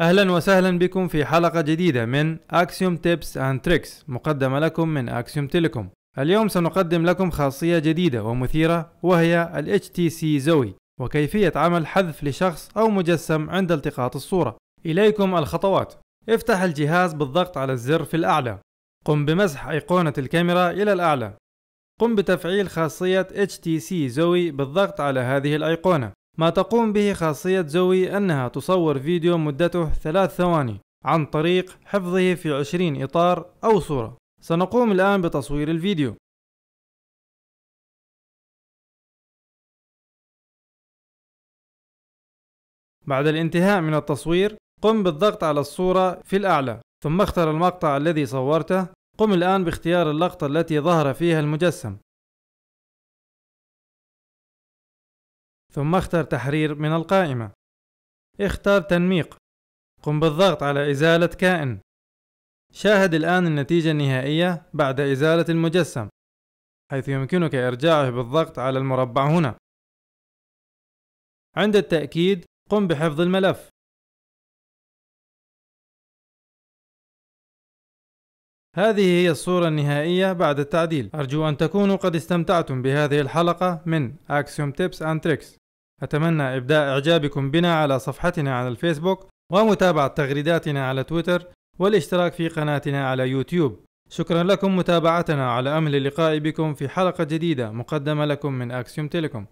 اهلا وسهلا بكم في حلقة جديدة من اكسيوم تيبس اند تريكس مقدمة لكم من اكسيوم تيليكوم اليوم سنقدم لكم خاصية جديدة ومثيرة وهي ال HTC زوي وكيفية عمل حذف لشخص او مجسم عند التقاط الصورة اليكم الخطوات افتح الجهاز بالضغط على الزر في الاعلى قم بمسح ايقونة الكاميرا الى الاعلى قم بتفعيل خاصية HTC زوي بالضغط على هذه الايقونة ما تقوم به خاصية زوي أنها تصور فيديو مدته ثلاث ثواني عن طريق حفظه في 20 إطار أو صورة سنقوم الآن بتصوير الفيديو بعد الانتهاء من التصوير قم بالضغط على الصورة في الأعلى ثم اختر المقطع الذي صورته قم الآن باختيار اللقطة التي ظهر فيها المجسم ثم اختر تحرير من القائمة اختار تنميق قم بالضغط على إزالة كائن شاهد الآن النتيجة النهائية بعد إزالة المجسم حيث يمكنك إرجاعه بالضغط على المربع هنا عند التأكيد قم بحفظ الملف هذه هي الصورة النهائية بعد التعديل أرجو أن تكونوا قد استمتعتم بهذه الحلقة من Axiom Tips and Tricks أتمنى إبداء إعجابكم بنا على صفحتنا على الفيسبوك ومتابعة تغريداتنا على تويتر والاشتراك في قناتنا على يوتيوب شكرا لكم متابعتنا على أمل اللقاء بكم في حلقة جديدة مقدمة لكم من أكسيوم تيليكوم